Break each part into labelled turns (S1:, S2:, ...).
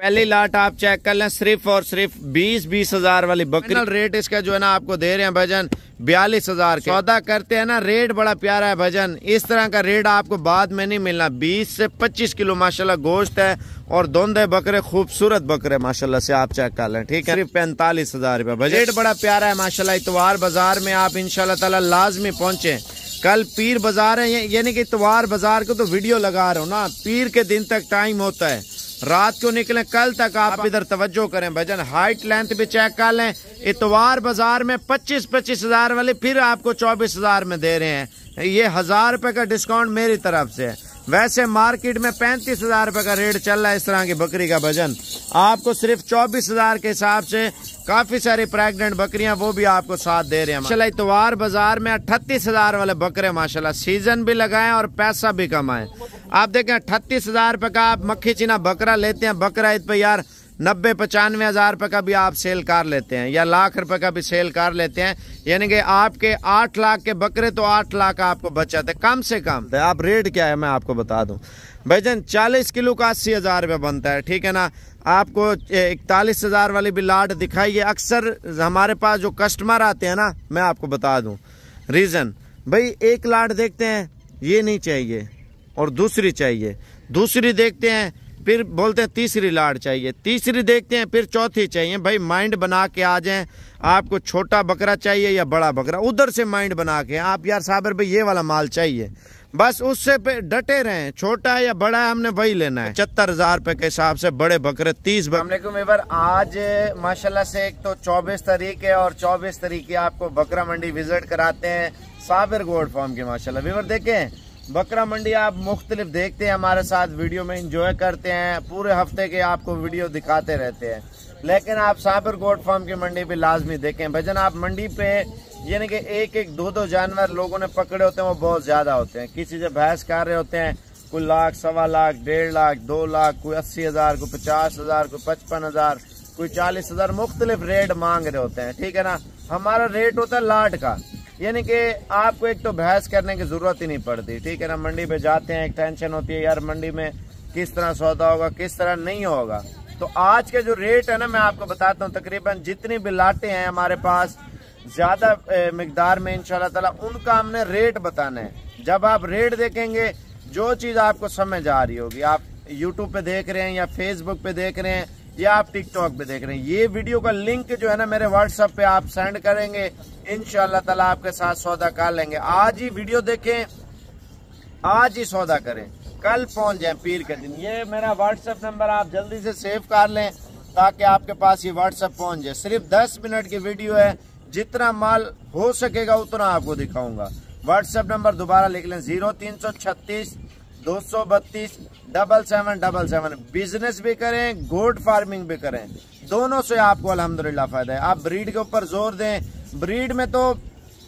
S1: पहली लाट आप चेक कर लें सिर्फ और सिर्फ बीस बीस हजार वाली बकरी रेट इसका जो है ना आपको दे रहे हैं भजन बयालीस हजार सौदा करते हैं ना रेट बड़ा प्यारा है भजन इस तरह का रेट आपको बाद में नहीं मिलना बीस से पच्चीस किलो माशाल्लाह गोश्त है और दोनों बकरे खूबसूरत बकरे माशाल्लाह से आप चेक कर लें ठीक है सिर्फ पैंतालीस हजार रेट बड़ा प्यारा है माशाल्लाह इतवार बाजार में आप इनशाला लाजमी पहुंचे कल पीर बाजार है यानी कि इतवार बाजार को तो वीडियो लगा रहा हूँ ना पीर के दिन तक टाइम होता है रात को निकले कल तक आप इधर तवज्जो करें भजन हाइट लेंथ भी चेक कर लें इतवार बाजार में पच्चीस पच्चीस हजार वाले फिर आपको चौबीस हजार में दे रहे हैं ये हजार रुपए का डिस्काउंट मेरी तरफ से वैसे मार्केट में पैंतीस हजार रुपए का रेट चल रहा है इस तरह की बकरी का भजन आपको सिर्फ चौबीस हजार के हिसाब से काफी सारी प्रेगनेंट बकरियां वो भी आपको साथ दे रहे हैं माशाल्लाह इतवार बाजार में अट्ठतीस हजार वाले बकरे माशाल्लाह सीजन भी लगाएं और पैसा भी कमाएं आप देखें अट्ठतीस हजार रुपये का आप मक्खी चीना बकरा लेते हैं बकरा ईद पे यार नब्बे पचानवे हज़ार रुपये का भी आप सेल कर लेते हैं या लाख रुपए का भी सेल कर लेते हैं यानी कि आपके आठ लाख के बकरे तो आठ लाख आपको बचत है कम से कम तो आप रेट क्या है मैं आपको बता दूं जान चालीस किलो का अस्सी हज़ार रुपये बनता है ठीक है ना आपको इकतालीस हज़ार वाली भी लाट दिखाई है अक्सर हमारे पास जो कस्टमर आते हैं ना मैं आपको बता दूं रीज़न भाई एक लाट देखते हैं ये नहीं चाहिए और दूसरी चाहिए दूसरी देखते हैं फिर बोलते हैं तीसरी लाट चाहिए तीसरी देखते हैं फिर चौथी चाहिए भाई माइंड बना के आ जाएं आपको छोटा बकरा चाहिए या बड़ा बकरा उधर से माइंड बना के आप यार साबर भाई ये वाला माल चाहिए बस उससे डटे रहे छोटा या बड़ा हमने वही लेना है पचहत्तर हजार रुपए के हिसाब से बड़े बकरे तीस बकरे आज माशाल्लाह से एक तो चौबीस तारीख है और चौबीस तारीख आपको बकरा मंडी विजिट कराते हैं साबिर गोल्ड फार्म के माशाल्लाह वीवर देखें बकरा मंडी आप मुख्तलिफ देखते हैं हमारे साथ वीडियो में इंजॉय करते हैं पूरे हफ्ते के आपको वीडियो दिखाते रहते हैं लेकिन आप साबिर गोड फार्म की मंडी भी लाजमी देखें भजन आप मंडी पे यानी कि एक एक दो दो जानवर लोगों ने पकड़े होते हैं वो बहुत ज़्यादा होते हैं किसी से भैंस कर रहे होते हैं कोई लाख सवा लाख डेढ़ लाख दो लाख कोई अस्सी हज़ार कोई पचास हज़ार कोई पचपन हज़ार कोई चालीस हज़ार मुख्तलिफ रेट मांग रहे होते हैं ठीक है ना हमारा रेट होता है लाट का यानी कि आपको एक तो भैंस करने की ज़रूरत ही नहीं पड़ती ठीक है ना मंडी पे जाते हैं एक टेंशन होती है यार मंडी में किस तरह सौदा होगा किस तरह नहीं होगा तो आज का जो रेट है ना मैं आपको बताता हूँ तकरीबन जितनी भी लाटे हैं हमारे पास ज़्यादा मकदार में इनशाला तला उनका हमने रेट बताना है जब आप रेट देखेंगे जो चीज़ आपको समझ आ रही होगी आप यूट्यूब पे देख रहे हैं या फेसबुक पे देख रहे हैं या आप टिकटॉक पे देख रहे हैं ये वीडियो का लिंक जो है ना मेरे व्हाट्सएप पे आप सेंड करेंगे इन तला आपके साथ सौदा कर लेंगे आज ही वीडियो देखें आज ही सौदा करें कल पहुंच जाए पीर के दिन ये मेरा व्हाट्सएप नंबर आप जल्दी से सेव कर लें ताकि आपके पास ये WhatsApp पहुंच जाए सिर्फ 10 मिनट की वीडियो है जितना माल हो सकेगा उतना आपको दिखाऊंगा व्हाट्सएप नंबर दोबारा लिख लें जीरो तीन सौ छत्तीस दो सौ बत्तीस double seven double seven business भी करें गोड फार्मिंग भी करें दोनों से आपको अल्हम्दुलिल्लाह फायदा है आप ब्रीड के ऊपर जोर दें ब्रीड में तो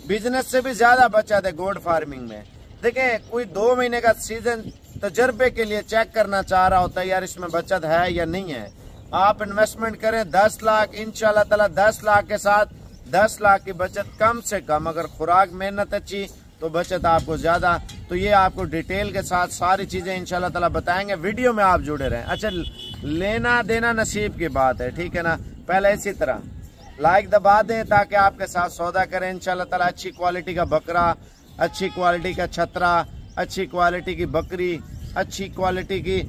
S1: बिजनेस से भी ज्यादा बचा है गोड फार्मिंग में देखें कोई दो महीने का सीजन तजर्बे के लिए चेक करना चाह रहा होता है यार इसमें बचत है या नहीं है आप इन्वेस्टमेंट करें दस लाख इन ताला दस लाख के साथ दस लाख की बचत कम से कम अगर खुराक मेहनत अच्छी तो बचत आपको ज़्यादा तो ये आपको डिटेल के साथ सारी चीज़ें इन ताला बताएंगे वीडियो में आप जुड़े रहें अच्छा लेना देना नसीब की बात है ठीक है ना पहले इसी तरह लाइक दबा दें ताकि आपके साथ सौदा करें इनशाला ताला अच्छी क्वालिटी का बकरा अच्छी क्वालिटी का छतरा अच्छी क्वालिटी की बकरी अच्छी क्वालिटी की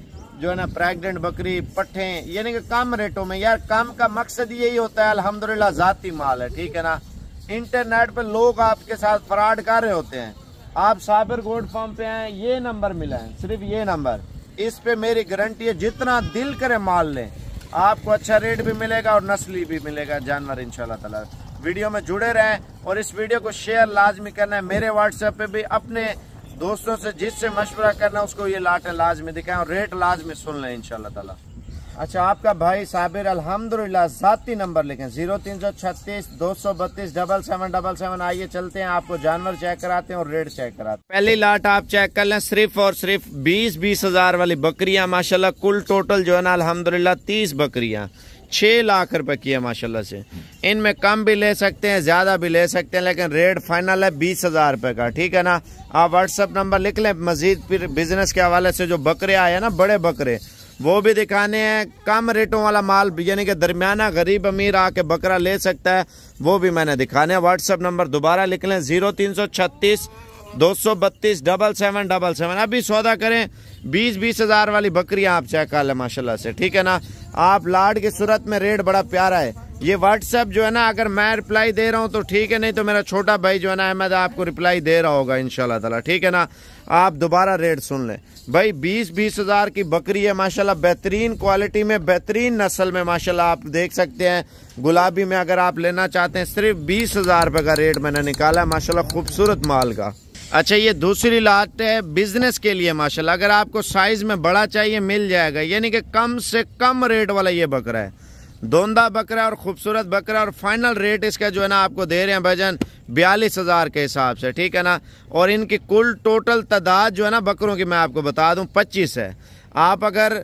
S1: जो है ना प्रेगनेंट बकरी पट्ठे यानी कि कम रेटों में यार काम का मकसद यही होता है अल्हम्दुलिल्लाह जाती माल है ठीक है ना इंटरनेट पर लोग आपके साथ फ्रॉड कर रहे होते हैं आप साबिर गोड फार्म पे आए ये नंबर मिला है सिर्फ ये नंबर इस पे मेरी गारंटी है जितना दिल करे माल लें आपको अच्छा रेट भी मिलेगा और नस्ली भी मिलेगा जानवर इनशाला तला वीडियो में जुड़े रहें और इस वीडियो को शेयर लाजमी करना है मेरे व्हाट्सएप पे भी अपने दोस्तों से जिससे मशवरा करना उसको ये लाट लाज में दिखाएं और रेट लाज में सुन लें इनशाला तला अच्छा आपका भाई साबिर अलहमदुल्ला जाती नंबर लिखें जीरो तीन सौ छत्तीस दो सौ बत्तीस डबल सेवन डबल सेवन आइए चलते हैं आपको जानवर चेक कराते हैं और रेट चेक कराते हैं पहली लाट आप चेक कर लें सिर्फ और सिर्फ बीस बीस हजार वाली बकरियां माशाल्लाह कुल टोटल जो है ना अलहमदुल्ला तीस बकरियां छः लाख रुपए की है माशाल्लाह से इनमें कम भी ले सकते हैं ज़्यादा भी ले सकते हैं लेकिन रेट फाइनल है बीस हज़ार रुपये का ठीक है ना आप व्हाट्सअप नंबर लिख लें मजीद फिर बिजनेस के हवाले से जो बकरे आए हैं ना बड़े बकरे वो भी दिखाने हैं कम रेटों वाला माल यानी कि दरमियाना गरीब अमीर आके बकरा ले सकता है वो भी मैंने दिखाने हैं व्हाट्सअप नंबर दोबारा लिख लें ज़ीरो तीन सौ छत्तीस दो सौ बत्तीस डबल सेवन डबल सेवन अभी सौदा करें बीस बीस हज़ार वाली बकरियां आप चेक कर ले माशाल्लाह से ठीक है ना आप लाड की सूरत में रेट बड़ा प्यारा है ये व्हाट्सएप जो है ना अगर मैं रिप्लाई दे रहा हूँ तो ठीक है नहीं तो मेरा छोटा भाई जो है ना अहमद आपको रिप्लाई दे रहा होगा इन ताला ठीक है ना आप दोबारा रेट सुन लें भाई बीस बीस हज़ार की बकरी है माशाल्लाह बेहतरीन क्वालिटी में बेहतरीन नस्ल में माशाल्लाह आप देख सकते हैं गुलाबी में अगर आप लेना चाहते हैं सिर्फ बीस हज़ार रुपये का रेट मैंने निकाला है माशा खूबसूरत माल का अच्छा ये दूसरी लाट है बिजनेस के लिए माशा अगर आपको साइज में बड़ा चाहिए मिल जाएगा यानी कि कम से कम रेट वाला ये बकरा है दोंदा बकरा और ख़ूबसूरत बकरा और फाइनल रेट इसका जो है ना आपको दे रहे हैं भजन बयालीस हज़ार के हिसाब से ठीक है ना और इनकी कुल टोटल तादाद जो है ना बकरों की मैं आपको बता दूं पच्चीस है आप अगर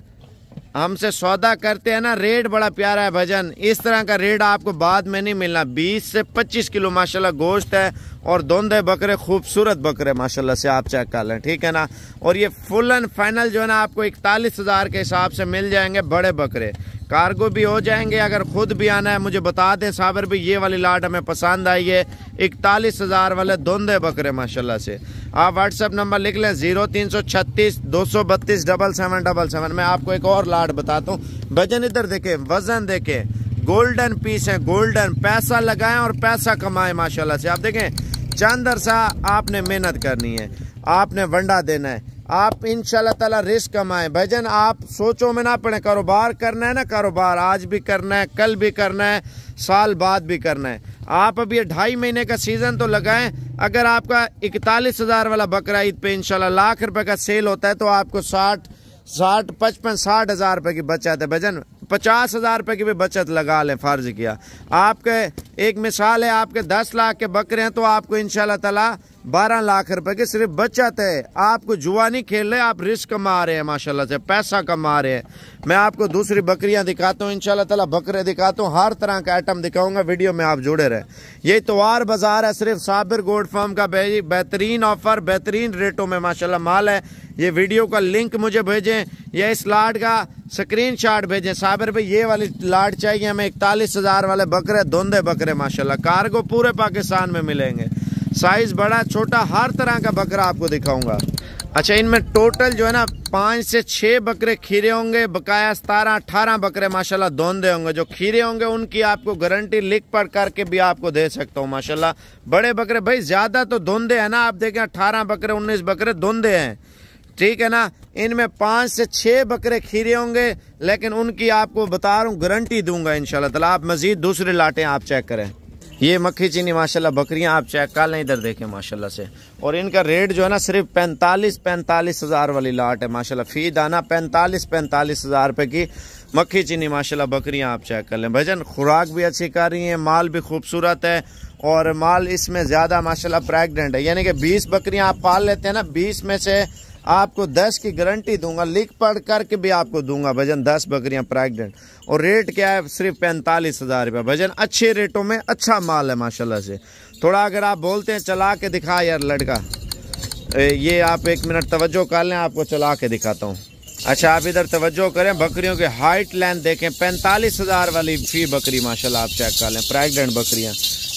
S1: हमसे सौदा करते हैं ना रेट बड़ा प्यारा है भजन इस तरह का रेट आपको बाद में नहीं मिलना बीस से पच्चीस किलो माशा गोश्त है और दोंदे बकरे खूबसूरत बकरे माशाल्लाह से आप चेक कर लें ठीक है ना और ये फुल एंड फाइनल जो है ना आपको इकतालीस हज़ार के हिसाब से मिल जाएंगे बड़े बकरे कार्गो भी हो जाएंगे अगर खुद भी आना है मुझे बता दें साबर भी ये वाली लाट हमें पसंद आई है इकतालीस हज़ार वाले धुंधे बकरे माशाल्लाह से आप व्हाट्सअप नंबर लिख लें जीरो तीन सौ छत्तीस दो सौ बत्तीस डबल सेवन डबल सेवन मैं आपको एक और लाट बताता हूँ वजन इधर देखें वजन देखें गोल्डन पीस है गोल्डन पैसा लगाएं और पैसा कमाएं माशाल्लाह से आप देखें चंद सा आपने मेहनत करनी है आपने वंडा देना है आप इन तला रिस्क कमाएं भजन आप सोचो में ना पड़े कारोबार करना है ना कारोबार आज भी करना है कल भी करना है साल बाद भी करना है आप अभी ढाई महीने का सीज़न तो लगाएं अगर आपका इकतालीस हज़ार वाला बकरा ईद पे इनशाला लाख रुपए का सेल होता है तो आपको साठ साठ पचपन साठ हज़ार रुपये की बचत है भजन पचास हज़ार रुपये की भी बचत लगा लें फ़र्ज़ किया आपके एक मिसाल है आपके दस लाख के बकरे हैं तो आपको इन तला बारह लाख रुपए की सिर्फ बचत है आपको जुआ नहीं खेल रहे आप रिस्क कमा रहे हैं माशाल्लाह से पैसा कमा रहे हैं मैं आपको दूसरी बकरियां दिखाता हूँ इनशाला ताला बकरे दिखाता हूँ हर तरह का आइटम दिखाऊंगा वीडियो में आप जुड़े रहे ये तोवार बाजार है सिर्फ साबिर गोल्ड फार्म का बेहतरीन ऑफर बेहतरीन रेटों में माशाला माल है ये वीडियो का लिंक मुझे भेजें या इस लाट का स्क्रीन शॉट भेजें साबिर भाई ये वाली लाट चाहिए हमें इकतालीस हज़ार वाले बकरे धोंदे बकरे माशाल्लाह कार्गो पूरे पाकिस्तान में मिलेंगे साइज़ बड़ा छोटा हर तरह का बकरा आपको दिखाऊंगा अच्छा इनमें टोटल जो है ना पाँच से छः बकरे खीरे होंगे बकाया सतारह अठारह बकरे माशाल्लाह धोंदे होंगे जो खीरे होंगे उनकी आपको गारंटी लिख पढ़ करके भी आपको दे सकता हूँ माशाल्लाह बड़े बकरे भाई ज़्यादा तो धोंदे हैं ना आप देखें अठारह बकरे उन्नीस बकरे धोंदे हैं ठीक है ना इनमें पाँच से छः बकरे खीरे होंगे लेकिन उनकी आपको बता रहा हूँ गारंटी दूंगा इन ताला आप मज़ीद दूसरे लाटें आप चेक करें ये मक्खी चीनी माशाल्लाह बकरियां आप चेक कर लें इधर देखें माशाल्लाह से और इनका रेट जो है ना सिर्फ पैंतालीस पैंतालीस हज़ार वाली लाट है माशाल्लाह फी दाना पैंतालीस पैंतालीस हज़ार रुपये की मक्खी चीनी माशाल्लाह बकरियां आप चेक कर लें भजन खुराक भी अच्छी कर रही है माल भी खूबसूरत है और माल इसमें ज़्यादा माशाला प्रेगनेंट है यानी कि बीस बकरियाँ आप पाल लेते हैं ना बीस में से आपको दस की गारंटी दूंगा लिख पढ़ करके भी आपको दूंगा भजन दस बकरियां प्रेग्नेंट और रेट क्या है सिर्फ पैंतालीस हज़ार रुपये भजन अच्छे रेटों में अच्छा माल है माशाल्लाह से थोड़ा अगर आप बोलते हैं चला के दिखा यार लड़का ये आप एक मिनट तवज्जो कर लें आपको चला के दिखाता हूँ अच्छा आप इधर तवज्जो करें बकरियों की हाइट लेंथ देखें पैंतालीस हज़ार वाली फी बकरी माशाल्लाह आप चेक कर लें प्रेगनेंट बकरियाँ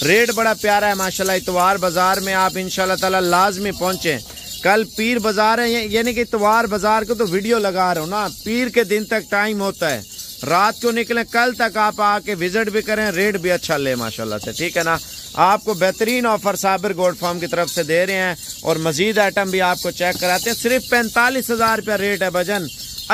S1: रेट बड़ा प्यारा है माशाल्लाह इतवार बाज़ार में आप इन ताला लाजमी पहुँचें कल पीर बाजार है यानी कि इतवार बाजार को तो वीडियो लगा रहा हूँ ना पीर के दिन तक टाइम होता है रात को निकले कल तक आप आके विजिट भी करें रेट भी अच्छा ले माशाल्लाह से ठीक है ना आपको बेहतरीन ऑफर साबिर गोल्ड फार्म की तरफ से दे रहे हैं और मजीद आइटम भी आपको चेक कराते हैं सिर्फ पैंतालीस हजार रुपया रेट है भजन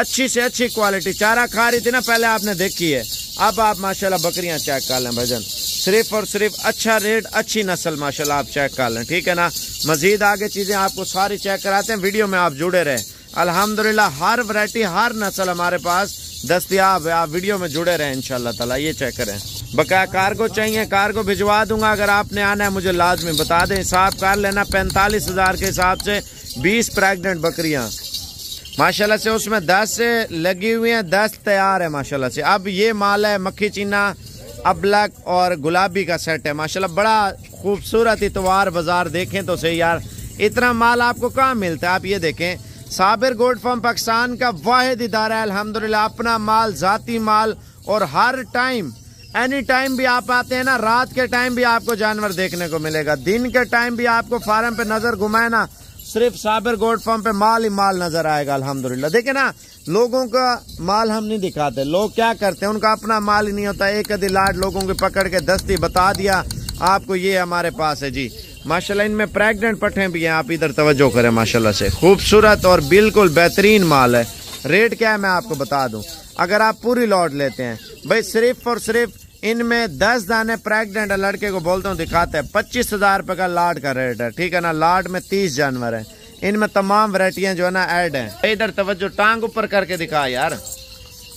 S1: अच्छी से अच्छी क्वालिटी चारा खा रही थी ना पहले आपने देखी है अब आप माशाल्लाह बकरियां चेक कर लें भजन सिर्फ और सिर्फ अच्छा रेट अच्छी नस्ल माशाल्लाह आप चेक कर लें ठीक है ना मजीद आगे चीज़ें आपको सारी चेक कराते हैं वीडियो में आप जुड़े रहें अल्हम्दुलिल्लाह हर वैरायटी हर नस्ल हमारे पास दस्तियाब है आप वीडियो में जुड़े रहें इन तला ये चेक करें बकाया कार्गो चाहिए कार्गो भिजवा दूंगा अगर आपने आना है मुझे लाजमी बता दें हिसाब कर लेना पैंतालीस हज़ार के हिसाब से बीस प्रेगनेंट बकरियाँ माशाला से उसमें दस लगी हुई हैं दस तैयार है माशाला से अब ये माल है मक्खी चीना अबलक और गुलाबी का सेट है माशाल्लाह बड़ा खूबसूरत इतवार बाज़ार देखें तो सही यार इतना माल आपको कहाँ मिलता है आप ये देखें साबिर गोल्ड फार्म पाकिस्तान का वाद इदारा है अलहमदिल्ला अपना माल ज़ाती माल और हर टाइम एनी टाइम भी आप आते हैं ना रात के टाइम भी आपको जानवर देखने को मिलेगा दिन के टाइम भी आपको फार्म पे नज़र घुमाए ना सिर्फ साबिर गोल्ड फार्म पे माल ही माल नज़र आएगा अलहमदिल्ला देखे ना लोगों का माल हम नहीं दिखाते लोग क्या करते हैं उनका अपना माल ही नहीं होता एक आधी लाट लोगों के पकड़ के दस्ती बता दिया आपको ये हमारे पास है जी माशाल्लाह इनमें प्रेग्नेंट पटे भी हैं आप इधर तवज्जो करें माशाल्लाह से खूबसूरत और बिल्कुल बेहतरीन माल है रेट क्या है मैं आपको बता दूं अगर आप पूरी लॉट लेते हैं भाई सिर्फ और सिर्फ इनमें दस दाने प्रेग्नेंट लड़के को बोलता हूँ दिखाते हैं पच्चीस हजार रुपये का लाट का रेट है ठीक है ना लाट में तीस जानवर है इनमें तमाम वरायटियाँ जो है ना ऐड हैं इधर तवज्जो टांग ऊपर करके दिखा यार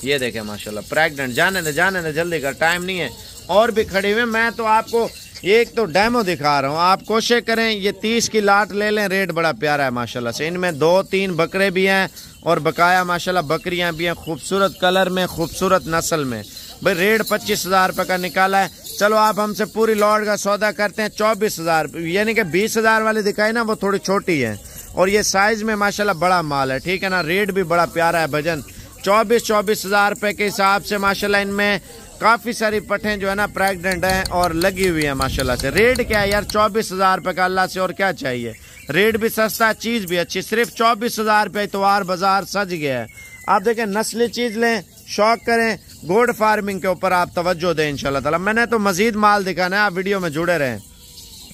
S1: ये देखे माशा प्रेगनेंट जाने दे जाने दे जल्दी कर टाइम नहीं है और भी खड़े हुए मैं तो आपको एक तो डेमो दिखा रहा हूँ आप कोशिश करें ये तीस की लाट ले लें रेट बड़ा प्यारा है माशाल्लाह से इनमें दो तीन बकरे भी हैं और बकाया माशाल्लाह बकरियां भी हैं खूबसूरत कलर में खूबसूरत नस्ल में भाई रेट पच्चीस हज़ार रुपये का निकाला है चलो आप हमसे पूरी लॉट का सौदा करते हैं चौबीस हज़ार यानी कि बीस हज़ार वाली दिखाई ना वो थोड़ी छोटी है और ये साइज़ में माशाल्लाह बड़ा माल है ठीक है ना रेट भी बड़ा प्यारा है भजन चौबीस चौबीस हज़ार रुपये के हिसाब से माशाल्लाह इनमें काफ़ी सारी पटें जो है ना प्रेगनेंट हैं और लगी हुई है माशाल्लाह से रेट क्या है यार चौबीस हज़ार रुपये का अल्लाह से और क्या चाहिए रेट भी सस्ता चीज़ भी अच्छी सिर्फ चौबीस हज़ार रुपये इतवार बाज़ार सज गया है आप देखें नस्ली चीज़ लें शौक करें गोड फार्मिंग के ऊपर आप तवज्जो दें इंशाल्लाह ताला मैंने तो मज़ीद माल दिखाना है आप वीडियो में जुड़े रहें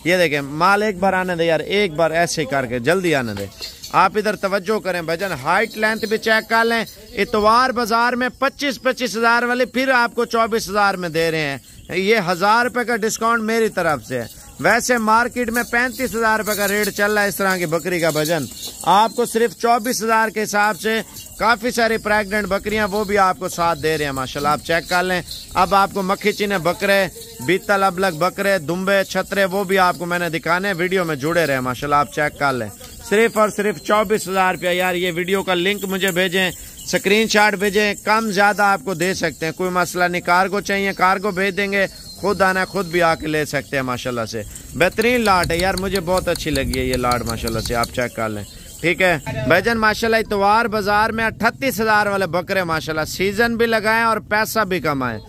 S1: ये देखें माल एक बार आने दे यार एक बार ऐसे करके जल्दी आने दे आप इधर तवज्जो करें भजन हाइट लेंथ भी चेक कर लें इतवार बाजार में पच्चीस पच्चीस हज़ार वाली फिर आपको चौबीस हज़ार में दे रहे हैं ये हज़ार रुपये का डिस्काउंट मेरी तरफ से है वैसे मार्केट में पैंतीस हजार रुपये का रेट चल रहा है इस तरह की बकरी का वजन आपको सिर्फ चौबीस हजार के हिसाब से काफ़ी सारी प्रेग्नेंट बकरियां वो भी आपको साथ दे रहे हैं माशाल्लाह आप चेक कर लें अब आपको मक्खी चीने बकरे बीतल अबलग बकरे दुम्बे छतरे वो भी आपको मैंने दिखाने वीडियो में जुड़े रहे माशाला आप चेक कर लें सिर्फ और सिर्फ चौबीस हजार यार ये वीडियो का लिंक मुझे भेजें स्क्रीन शॉट भेजें कम ज़्यादा आपको दे सकते हैं कोई मसला नहीं कार्गो चाहिए कार्गो भेज देंगे खुद आना खुद भी आके ले सकते हैं माशाल्लाह से बेहतरीन लाट है यार मुझे बहुत अच्छी लगी है ये लाट माशाल्लाह से आप चेक कर लें ठीक है भाईजान माशाल्लाह इतवार बाजार में अट्ठतीस हजार वाले बकरे माशाल्लाह सीजन भी लगाएं और पैसा भी कमाएं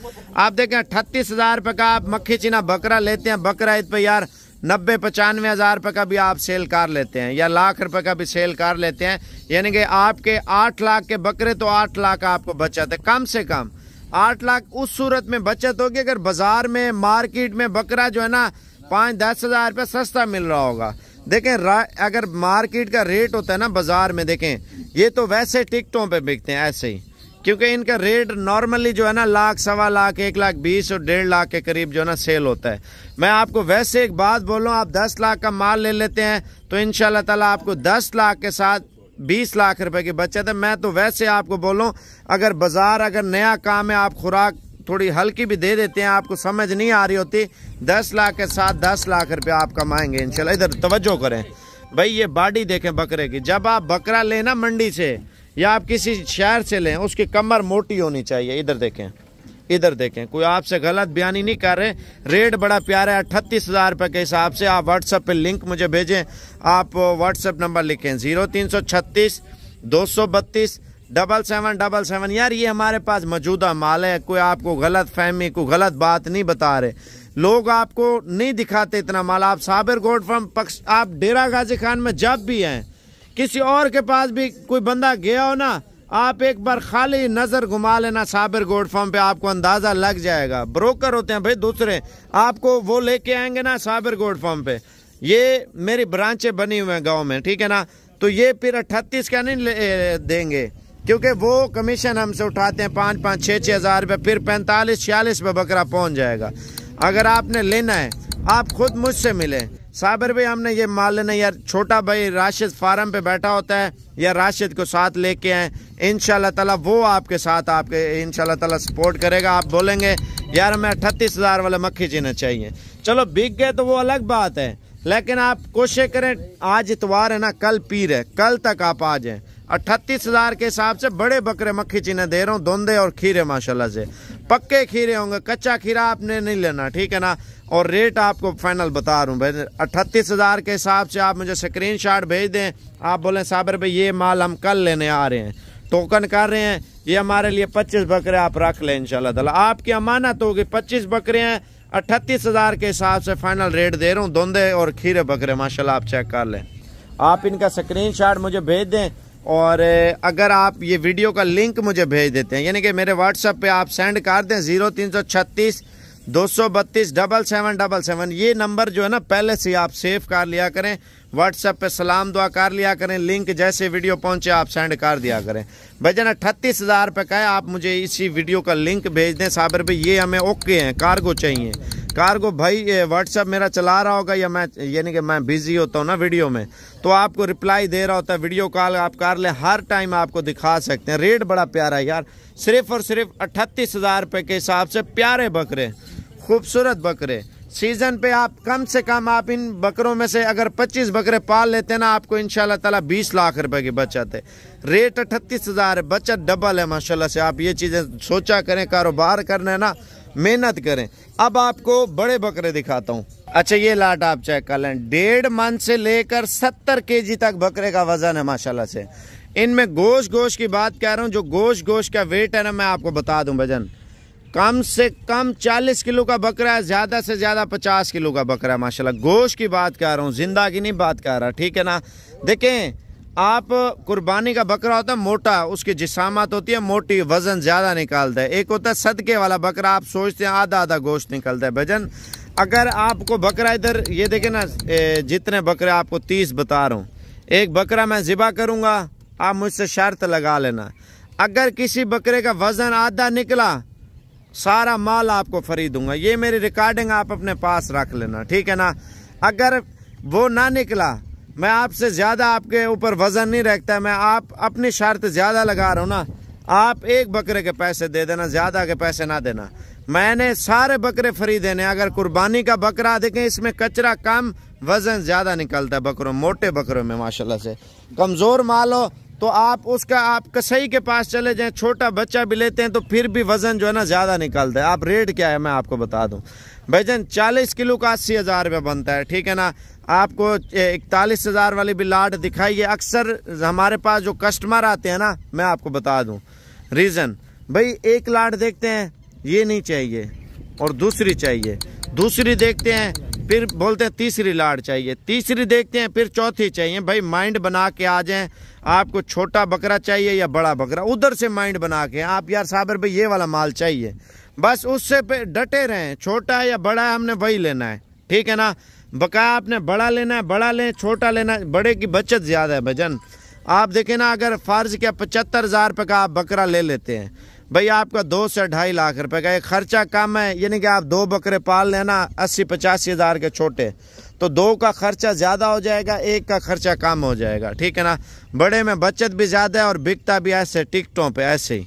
S1: आप देखें अट्ठतीस हजार पे का आप मक्खी चीना बकरा लेते हैं बकरा ईद पे तो यार नब्बे पचानवे हज़ार रुपये का भी आप सेल कर लेते हैं या लाख रुपए का भी सेल कर लेते हैं यानी कि आपके आठ लाख के बकरे तो आठ लाख आपको बच जाते कम से कम आठ लाख उस सूरत में बचत होगी अगर बाजार में मार्केट में बकरा जो है ना पाँच दस हज़ार रुपये सस्ता मिल रहा होगा देखें अगर मार्केट का रेट होता है ना बाज़ार में देखें ये तो वैसे टिकटों पे बिकते हैं ऐसे ही क्योंकि इनका रेट नॉर्मली जो है ना लाख सवा लाख एक लाख बीस और डेढ़ लाख के करीब जो है ना सेल होता है मैं आपको वैसे एक बात बोलूँ आप दस लाख का माल ले लेते हैं तो इन शाह आपको दस लाख के साथ बीस लाख रुपए की बचत है मैं तो वैसे आपको बोलूँ अगर बाज़ार अगर नया काम है आप खुराक थोड़ी हल्की भी दे देते हैं आपको समझ नहीं आ रही होती दस लाख के साथ दस लाख रुपये आप कमाएंगे इंशाल्लाह इधर तवज्जो करें भाई ये बाडी देखें बकरे की जब आप बकरा लेना मंडी से या आप किसी शहर से लें उसकी कमर मोटी होनी चाहिए इधर देखें इधर देखें कोई आपसे गलत बयानी नहीं कर रहे रेट बड़ा प्यारा है अट्ठतीस हज़ार रुपये के हिसाब से आप व्हाट्सएप पे लिंक मुझे भेजें आप व्हाट्सएप नंबर लिखें ज़ीरो तीन सौ छत्तीस दो सौ बत्तीस डबल सेवन डबल सेवन यार ये हमारे पास मौजूदा माल है कोई आपको गलत फहमी कोई गलत बात नहीं बता रहे लोग आपको नहीं दिखाते इतना माल आप साबिर गोड फ्रॉम पक्ष आप डेरा गाजी खान में जब भी हैं किसी और के पास भी कोई बंदा गया हो ना आप एक बार खाली नज़र घुमा लेना साबिर गोल्ड फार्म पे आपको अंदाज़ा लग जाएगा ब्रोकर होते हैं भाई दूसरे आपको वो लेके आएंगे ना साबिर गोल्ड फार्म पे ये मेरी ब्रांचें बनी हुई हैं गांव में ठीक है ना तो ये फिर अट्ठतीस का नहीं देंगे क्योंकि वो कमीशन हमसे उठाते हैं पाँच पाँच छः छः हज़ार रुपये फिर पैंतालीस छियालीस रुपये बकरा पहुंच जाएगा अगर आपने लेना है आप खुद मुझसे मिलें साबिर भाई हमने ये मान लेना यार छोटा भाई राशिद फार्म पे बैठा होता है या राशिद को साथ लेके आए इन ताला वो आपके साथ आपके इन ताला सपोर्ट करेगा आप बोलेंगे यार हमें अट्ठतीस हज़ार वाला मक्खी जीना चाहिए चलो बिक गए तो वो अलग बात है लेकिन आप कोशिश करें आज इतवार है ना कल पीर है कल तक आप आ जाए अट्ठतीस हज़ार के हिसाब से बड़े बकरे मक्खी चीने दे रहा हूँ धुंधे और खीरे माशाल्लाह से पक्के खीरे होंगे कच्चा खीरा आपने नहीं लेना ठीक है ना और रेट आपको फाइनल बता रहा हूँ भाई अट्ठतीस हज़ार के हिसाब से आप मुझे स्क्रीन शॉट भेज दें आप बोलें साबर भाई ये माल हम कल लेने आ रहे हैं टोकन कर रहे हैं ये हमारे लिए पच्चीस बकरे आप रख लें इनशाला तला आपकी अमानत होगी पच्चीस बकरे हैं अट्ठतीस हज़ार के हिसाब से फाइनल रेट दे रहा हूँ धुंधे और खीरे बकरे माशाल्लाह आप चेक कर लें आप इनका स्क्रीन शॉट मुझे भेज दें और अगर आप ये वीडियो का लिंक मुझे भेज देते हैं यानी कि मेरे व्हाट्सएप पे आप सेंड कर दें ज़ीरो तीन सौ छत्तीस दो सौ बत्तीस डबल सेवन डबल सेवन ये नंबर जो है ना पहले से आप सेव कर लिया करें व्हाट्सएप पे सलाम दुआ कर लिया करें लिंक जैसे वीडियो पहुंचे आप सेंड कर दिया करें जाना अट्ठतीस हज़ार रुपये का है आप मुझे इसी वीडियो का लिंक भेज दें साबर भाई ये हमें ओके हैं कार्गो चाहिए कार को भाई व्हाट्सएप मेरा चला रहा होगा या मैं यानी कि मैं बिजी होता हूँ ना वीडियो में तो आपको रिप्लाई दे रहा होता है वीडियो कॉल आप कार लें हर टाइम आपको दिखा सकते हैं रेट बड़ा प्यारा है यार सिर्फ और सिर्फ अट्ठतीस हज़ार रुपये के हिसाब से प्यारे बकरे खूबसूरत बकरे सीज़न पे आप कम से कम आप इन बकरों में से अगर 25 बकरे पाल लेते हैं ना आपको इन ताला 20 लाख रुपए की बचत है रेट अट्ठतीस हज़ार है बचत डबल है माशाल्लाह से आप ये चीज़ें सोचा करें कारोबार करना है ना मेहनत करें अब आपको बड़े बकरे दिखाता हूँ अच्छा ये लाट आप चेक कर लें डेढ़ मन से लेकर सत्तर केजी तक बकरे का वजन है माशाल्लाह से इनमें गोश गोश की बात कह रहा हूँ जो गोश गोश का वेट है ना मैं आपको बता दूँ वजन कम से कम 40 किलो का बकरा है ज़्यादा से ज़्यादा 50 किलो का बकरा है माशाल्लाह गोश की बात कह रहा हूँ ज़िंदा की नहीं बात कह रहा ठीक है ना देखें आप कुर्बानी का बकरा होता है मोटा उसकी जिसामत होती है मोटी वज़न ज़्यादा निकालता है एक होता है सदके वाला बकरा आप सोचते हैं आधा आधा गोश्त निकलता है भजन अगर आपको बकरा इधर ये देखे ना जितने बकरे आपको तीस बता रहा हूँ एक बकरा मैं ज़िबा करूँगा आप मुझसे शर्त लगा लेना अगर किसी बकरे का वज़न आधा निकला सारा माल आपको खरीदूंगा ये मेरी रिकॉर्डिंग आप अपने पास रख लेना ठीक है ना अगर वो ना निकला मैं आपसे ज़्यादा आपके ऊपर वज़न नहीं रखता मैं आप अपनी शर्त ज़्यादा लगा रहा हूँ ना आप एक बकरे के पैसे दे देना ज़्यादा के पैसे ना देना मैंने सारे बकरे फ्री देने अगर कुर्बानी का बकरा देखें इसमें कचरा कम वज़न ज़्यादा निकलता है बकरों मोटे बकरों में माशाल्लाह से कमज़ोर माल हो तो आप उसका आप कसई के पास चले जाएं छोटा बच्चा भी लेते हैं तो फिर भी वज़न जो है ना ज़्यादा निकलता है आप रेट क्या है मैं आपको बता भाई जन चालीस किलो का अस्सी हज़ार रुपये बनता है ठीक है ना आपको इकतालीस हज़ार वाली भी लाट दिखाई है अक्सर हमारे पास जो कस्टमर आते हैं ना मैं आपको बता दूं रीज़न भाई एक लाट देखते हैं ये नहीं चाहिए और दूसरी चाहिए दूसरी देखते हैं फिर बोलते हैं तीसरी लाट चाहिए तीसरी देखते हैं फिर चौथी चाहिए भाई माइंड बना के आ जाएं आपको छोटा बकरा चाहिए या बड़ा बकरा उधर से माइंड बना के आप यार साबर भाई ये वाला माल चाहिए बस उससे डटे रहें छोटा है या बड़ा है हमने वही लेना है ठीक है ना बका आपने बड़ा लेना है बड़ा लें छोटा लेना बड़े की बचत ज़्यादा है भजन आप देखें ना अगर फ़र्ज़ क्या पचहत्तर हज़ार रुपये का आप बकरा ले लेते हैं भाई आपका दो से ढाई लाख रुपए का एक खर्चा कम है यानी कि आप दो बकरे पाल लेना अस्सी पचासी हज़ार के छोटे तो दो का खर्चा ज़्यादा हो जाएगा एक का खर्चा कम हो जाएगा ठीक है ना बड़े में बचत भी ज़्यादा है और बिकता भी ऐसे टिकटों पे ऐसे ही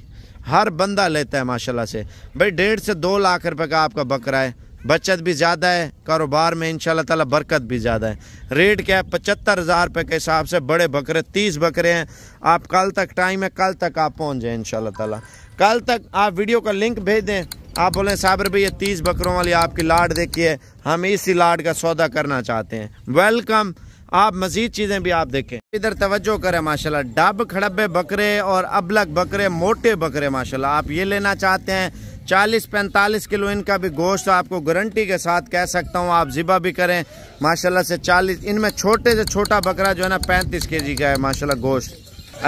S1: हर बंदा लेता है माशाल्लाह से भाई डेढ़ से दो लाख रुपए का आपका बकरा है बचत भी ज़्यादा है कारोबार में इन ताला बरकत भी ज़्यादा है रेट क्या है पचहत्तर हज़ार रुपये के हिसाब से बड़े बकरे तीस बकरे हैं आप कल तक टाइम है कल तक आप पहुँच जाएँ इन ताला कल तक आप वीडियो का लिंक भेज दें आप बोलें साबर भैया तीस बकरों वाली आपकी लाड देखी है हम इसी लाड का सौदा करना चाहते हैं वेलकम आप मजीद चीज़ें भी आप देखें इधर तवज्जो करें माशाल्लाह डब खड़बे बकरे और अबलग बकरे मोटे बकरे माशाल्लाह आप ये लेना चाहते हैं 40-45 किलो इनका भी गोश्त तो आपको गारंटी के साथ कह सकता हूँ आप ज़िबा भी करें माशाल्लाह से 40 इनमें छोटे से छोटा बकरा जो है ना 35 केजी का है माशाल्लाह गोश्त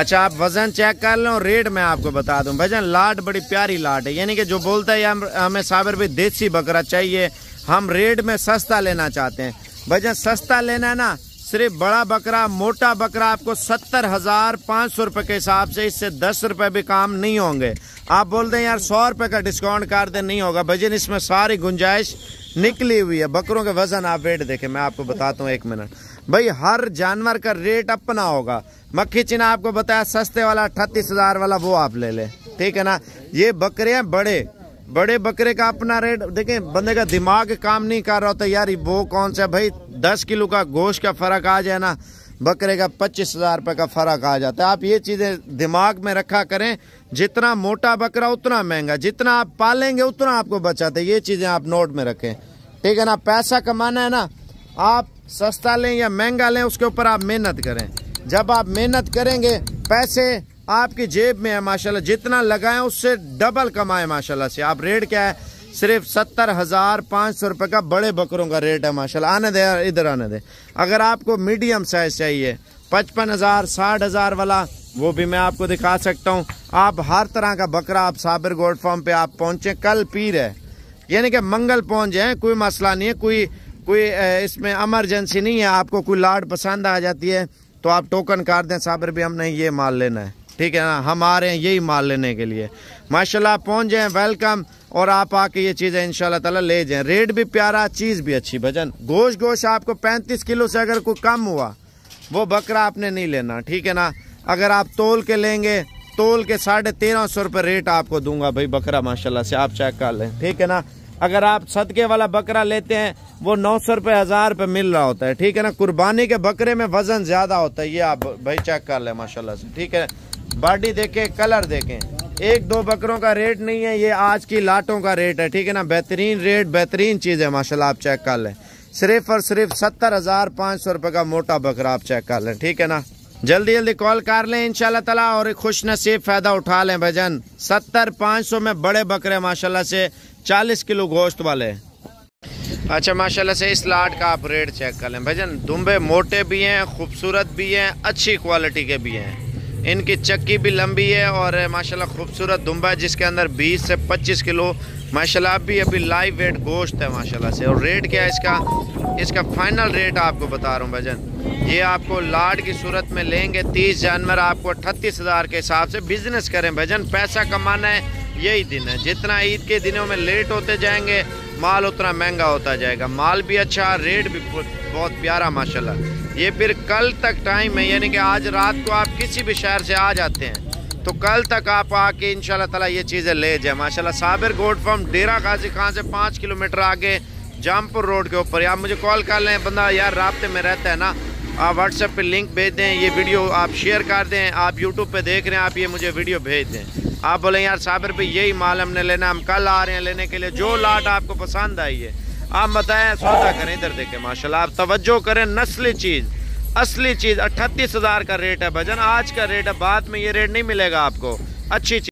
S1: अच्छा आप वजन चेक कर लें और रेट मैं आपको बता दूं भजन लाट बड़ी प्यारी लाट है यानी कि जो बोलता है हम हमें साबिर भाई देसी बकरा चाहिए हम रेट में सस्ता लेना चाहते हैं भजन सस्ता लेना है ना सिर्फ बड़ा बकरा मोटा बकरा आपको सत्तर हजार पाँच सौ रुपये के हिसाब से इससे दस रुपये भी काम नहीं होंगे आप बोल दें यार सौ रुपये का डिस्काउंट कर दे नहीं होगा भजन इसमें सारी गुंजाइश निकली हुई है बकरों के वजन आप वेट देखें मैं आपको बताता हूँ एक मिनट भाई हर जानवर का रेट अपना होगा मक्खी चिना आपको बताया सस्ते वाला अठतीस हजार वाला वो आप ले लें ठीक है ना ये बकरे हैं बड़े बड़े बकरे का अपना रेट देखें बंदे का दिमाग काम नहीं कर रहा होता यार वो कौन सा भाई दस किलो का गोश्त का फर्क आ जाए ना बकरे का पच्चीस हजार रुपये का फ़र्क आ जाता है आप ये चीज़ें दिमाग में रखा करें जितना मोटा बकरा उतना महंगा जितना आप पालेंगे उतना आपको बचाते ये चीज़ें आप नोट में रखें ठीक है ना पैसा कमाना है ना आप सस्ता लें या महंगा लें उसके ऊपर आप मेहनत करें जब आप मेहनत करेंगे पैसे आपकी जेब में है माशाल्लाह जितना लगाएं उससे डबल कमाएं माशाल्लाह से आप रेट क्या है सिर्फ सत्तर हज़ार पाँच सौ रुपये का बड़े बकरों का रेट है माशाल्लाह आने दे इधर आने दे अगर आपको मीडियम साइज़ चाहिए पचपन हज़ार साठ हज़ार वाला वो भी मैं आपको दिखा सकता हूँ आप हर तरह का बकरा आप साबिर गोल्ड फार्म पे आप पहुँचें कल पीर है यानी कि मंगल पहुँच जाए कोई मसला नहीं है कोई कोई इसमें एमरजेंसी नहीं है आपको कोई लाड पसंद आ जाती है तो आप टोकन कर दें साबिर भी हमने ये माल लेना है ठीक है ना हम आ रहे हैं यही माल लेने के लिए माशाल्लाह पहुंच जाए वेलकम और आप आके ये चीज़ें इन ताला ले जाएं रेट भी प्यारा चीज़ भी अच्छी भजन गोश गोश आपको 35 किलो से अगर कोई कम हुआ वो बकरा आपने नहीं लेना ठीक है ना अगर आप तोल के लेंगे तोल के साढ़े तेरह सौ रुपये रेट आपको दूंगा भाई बकरा माशाल्लाह से आप चेक कर लें ठीक है ना अगर आप सदके वाला बकरा लेते हैं वो नौ सौ रुपये हज़ार रुपये मिल रहा होता है ठीक है ना कुर्बानी के बकरे में वज़न ज़्यादा होता है ये आप भाई चेक कर लें माशाल्लाह से ठीक है बॉडी देखें कलर देखें एक दो बकरों का रेट नहीं है ये आज की लाटों का रेट है ठीक है ना बेहतरीन रेट बेहतरीन चीज़ है माशाल्लाह आप चेक कर लें सिर्फ और सिर्फ सत्तर हज़ार पाँच सौ रुपये का मोटा बकरा आप चेक कर लें ठीक है ना जल्दी जल्दी कॉल कर लें इन तला और खुश नसीब फ़ायदा उठा लें भजन सत्तर पाँच सौ में बड़े बकरे माशाला से चालीस किलो गोश्त वाले अच्छा माशाला से इस लाट का आप रेट चेक कर लें भजन दुम्बे मोटे भी हैं खूबसूरत भी हैं अच्छी क्वालिटी के भी हैं इनकी चक्की भी लंबी है और माशाल्लाह खूबसूरत दुम्बा है जिसके अंदर 20 से 25 किलो माशाल्लाह आप भी अभी लाइव वेट गोश्त है माशाल्लाह से और रेट क्या है इसका इसका फाइनल रेट आपको बता रहा हूँ भजन ये आपको लाड की सूरत में लेंगे तीस जानवर आपको अट्ठतीस हज़ार के हिसाब से बिजनेस करें भजन पैसा कमाना है यही दिन है जितना ईद के दिनों में लेट होते जाएंगे माल उतना महंगा होता जाएगा माल भी अच्छा रेट भी बहुत प्यारा माशाल्लाह ये फिर कल तक टाइम है यानी कि आज रात को आप किसी भी शहर से आ जाते हैं तो कल तक आप आके इन ताला ये चीज़ें ले जाए माशाल्लाह साबिर गोड फॉर्म डेरा गाजी खान से पाँच किलोमीटर आगे जामपुर रोड के ऊपर आप मुझे कॉल कर लें बंदा यार रबते में रहता है ना आप व्हाट्सएप पे लिंक भेज दें ये वीडियो आप शेयर कर दें आप यूट्यूब पे देख रहे हैं आप ये मुझे वीडियो भेज दें आप बोलें यार साबिर पे यही माल हमने लेना हम कल आ रहे हैं लेने के लिए जो लाट आपको पसंद आई है आप बताएं सौदा करें इधर देखें माशाल्लाह आप तवज्जो करें नस्ली चीज़ असली चीज़ अट्ठतीस हज़ार का रेट है भजन आज का रेट है बाद में ये रेट नहीं मिलेगा आपको अच्छी चीज़